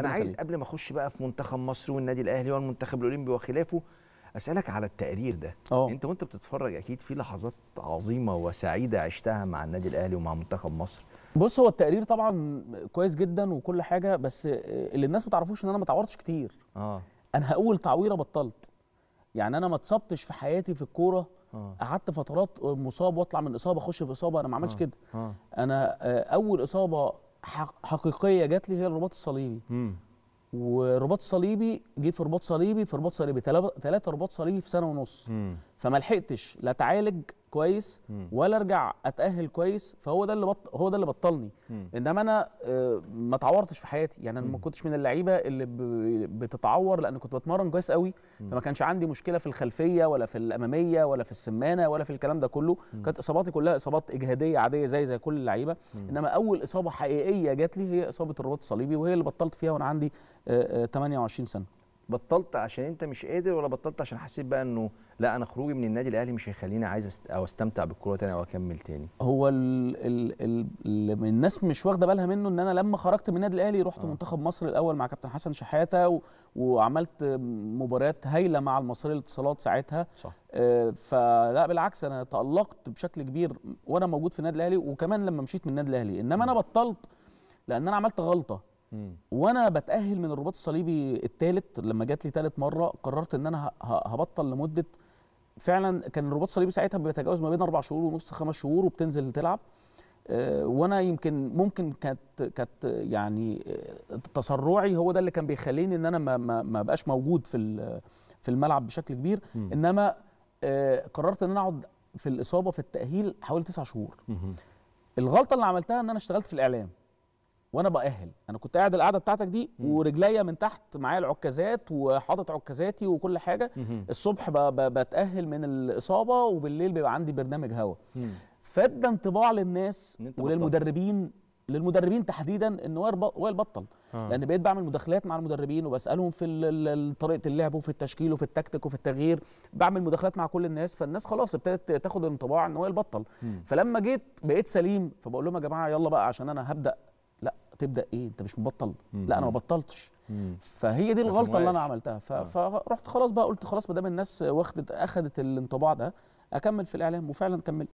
انا عايز قبل ما اخش بقى في منتخب مصر والنادي الاهلي والمنتخب الاولمبي وخلافه اسالك على التقرير ده أوه. انت وانت بتتفرج اكيد في لحظات عظيمه وسعيده عشتها مع النادي الاهلي ومع منتخب مصر بص هو التقرير طبعا كويس جدا وكل حاجه بس اللي الناس ما تعرفوش ان انا ما تعورتش كتير اه انا هقول تعويره بطلت يعني انا ما اتصبتش في حياتي في الكوره آه. قعدت فترات مصاب واطلع من اصابه اخش في اصابه انا ما عملتش آه. كده آه. انا آه، اول اصابه حقيقيه جات لي هي الرباط الصليبي مم. ورباط صليبي جه في رباط صليبي في رباط صليبي ثلاثه رباط صليبي في سنه ونص مم. فما لحقتش لا اتعالج كويس ولا ارجع اتاهل كويس فهو ده اللي بط... هو ده اللي بطلني انما انا آه، ما اتعورتش في حياتي يعني انا ما كنتش من اللعيبه اللي ب... بتتعور لان كنت بتمرن كويس قوي فما كانش عندي مشكله في الخلفيه ولا في الاماميه ولا في السمانه ولا في الكلام ده كله كانت اصاباتي كلها اصابات اجهاديه عاديه زي زي كل اللعيبه انما اول اصابه حقيقيه جات لي هي اصابه الرباط الصليبي وهي اللي بطلت فيها وانا عندي 28 آه، آه، سنه بطلت عشان انت مش قادر ولا بطلت عشان حسيت بقى انه لا انا خروجي من النادي الاهلي مش هيخليني عايز است... او استمتع بالكوره تاني او اكمل تاني هو ال... ال... ال... الناس مش واخده بالها منه ان انا لما خرجت من النادي الاهلي رحت آه. منتخب مصر الاول مع كابتن حسن شحاته و... وعملت مباريات هايله مع المصريه للاتصالات ساعتها صح. آه فلا بالعكس انا تالقت بشكل كبير وانا موجود في النادي الاهلي وكمان لما مشيت من النادي الاهلي انما انا بطلت لان انا عملت غلطه وانا بتاهل من الرباط الصليبي الثالث لما جات لي ثالث مره قررت ان انا هبطل لمده فعلا كان الرباط الصليبي ساعتها بيتجاوز ما بين اربع شهور ونص خمس شهور وبتنزل تلعب آه، وانا يمكن ممكن كانت كانت يعني آه، تسرعي هو ده اللي كان بيخليني ان انا ما ما, ما بقاش موجود في في الملعب بشكل كبير م. انما آه، قررت ان انا اقعد في الاصابه في التاهيل حوالي تسع شهور م. الغلطه اللي عملتها ان انا اشتغلت في الاعلام وانا باهل انا كنت قاعد القعده بتاعتك دي ورجليا من تحت معايا العكازات وحاطط عكازاتي وكل حاجه الصبح بتاهل من الاصابه وبالليل بيبقى عندي برنامج هوا فادى انطباع للناس وللمدربين للمدربين تحديدا ان وائل بطل آه. لان بقيت بعمل مداخلات مع المدربين وبسالهم في طريقه اللعب وفي التشكيل وفي التكتيك وفي التغيير بعمل مداخلات مع كل الناس فالناس خلاص ابتدت تاخد انطباع ان وائل بطل فلما جيت بقيت سليم فبقول لهم يا جماعه يلا بقى عشان انا هبدا تبدا ايه انت مش مبطل لا انا ما بطلتش فهي دي الغلطه اللي انا عملتها آه. فرحت خلاص بقى قلت خلاص ما دام الناس واخدت اخذت الانطباع ده اكمل في الاعلام وفعلا كملت